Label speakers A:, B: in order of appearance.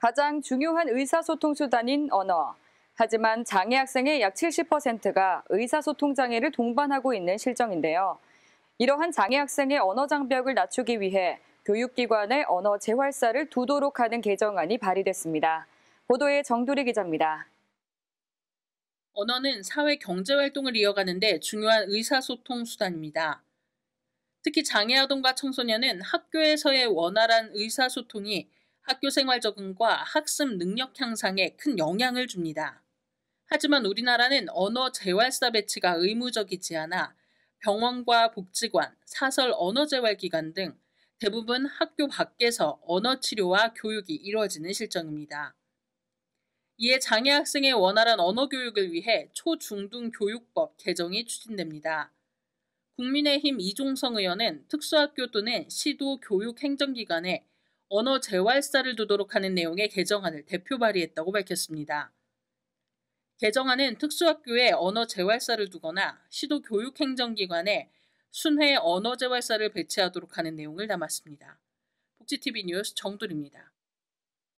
A: 가장 중요한 의사소통 수단인 언어. 하지만 장애 학생의 약 70%가 의사소통 장애를 동반하고 있는 실정인데요. 이러한 장애 학생의 언어 장벽을 낮추기 위해 교육기관의 언어 재활사를 두도록 하는 개정안이 발의됐습니다. 보도에 정두리 기자입니다.
B: 언어는 사회 경제 활동을 이어가는데 중요한 의사소통 수단입니다. 특히 장애 아동과 청소년은 학교에서의 원활한 의사소통이 학교 생활 적응과 학습 능력 향상에 큰 영향을 줍니다. 하지만 우리나라는 언어 재활사 배치가 의무적이지 않아 병원과 복지관, 사설 언어 재활 기관 등 대부분 학교 밖에서 언어 치료와 교육이 이루어지는 실정입니다. 이에 장애 학생의 원활한 언어 교육을 위해 초중등 교육법 개정이 추진됩니다. 국민의힘 이종성 의원은 특수학교 또는 시도 교육 행정기관에 언어 재활사를 두도록 하는 내용의 개정안을 대표 발의했다고 밝혔습니다. 개정안은 특수학교에 언어 재활사를 두거나 시도 교육행정기관에 순회 언어 재활사를 배치하도록 하는 내용을 담았습니다. 복지TV 뉴스 정두리입니다.